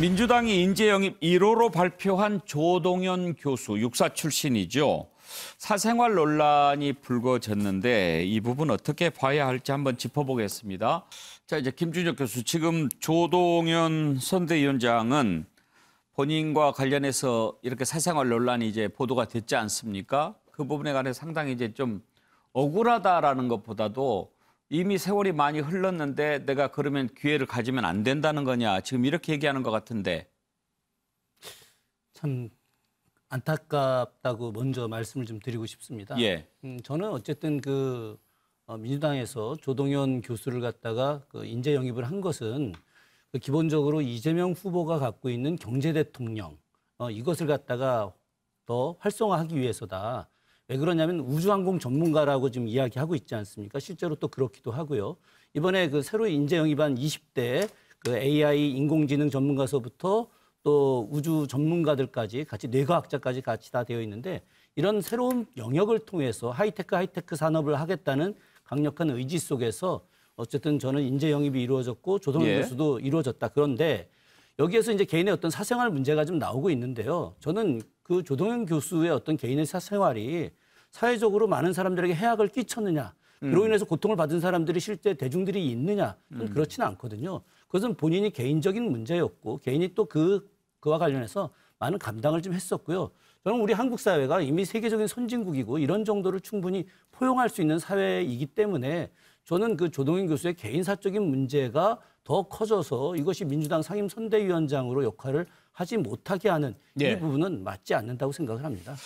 민주당이 인재 영입 1호로 발표한 조동현 교수 육사 출신이죠. 사생활 논란이 불거졌는데 이 부분 어떻게 봐야 할지 한번 짚어보겠습니다. 자 이제 김준혁 교수 지금 조동현 선대위원장은 본인과 관련해서 이렇게 사생활 논란이 이제 보도가 됐지 않습니까? 그 부분에 관해 상당히 이제 좀 억울하다라는 것보다도 이미 세월이 많이 흘렀는데 내가 그러면 기회를 가지면 안 된다는 거냐. 지금 이렇게 얘기하는 것 같은데. 참 안타깝다고 먼저 말씀을 좀 드리고 싶습니다. 예. 음, 저는 어쨌든 그 어, 민주당에서 조동현 교수를 갖다가 그 인재 영입을 한 것은 그 기본적으로 이재명 후보가 갖고 있는 경제 대통령 어, 이것을 갖다가 더 활성화하기 위해서다. 왜 그러냐면 우주항공 전문가라고 지금 이야기하고 있지 않습니까? 실제로 또 그렇기도 하고요. 이번에 그 새로 인재 영입한 20대 그 AI 인공지능 전문가서부터 또 우주 전문가들까지 같이 뇌과학자까지 같이 다 되어 있는데 이런 새로운 영역을 통해서 하이테크 하이테크 산업을 하겠다는 강력한 의지 속에서 어쨌든 저는 인재 영입이 이루어졌고 조성 동 예. 교수도 이루어졌다. 그런데 여기에서 이제 개인의 어떤 사생활 문제가 좀 나오고 있는데요. 저는 그 조동현 교수의 어떤 개인의 사생활이 사회적으로 많은 사람들에게 해악을 끼쳤느냐, 음. 그로 인해서 고통을 받은 사람들이 실제 대중들이 있느냐, 음. 그렇지는 않거든요. 그것은 본인이 개인적인 문제였고 개인이 또 그 그와 관련해서 많은 감당을 좀 했었고요. 저는 우리 한국 사회가 이미 세계적인 선진국이고 이런 정도를 충분히 포용할 수 있는 사회이기 때문에 저는 그 조동인 교수의 개인 사적인 문제가 더 커져서 이것이 민주당 상임선대위원장으로 역할을 하지 못하게 하는 이 예. 부분은 맞지 않는다고 생각을 합니다.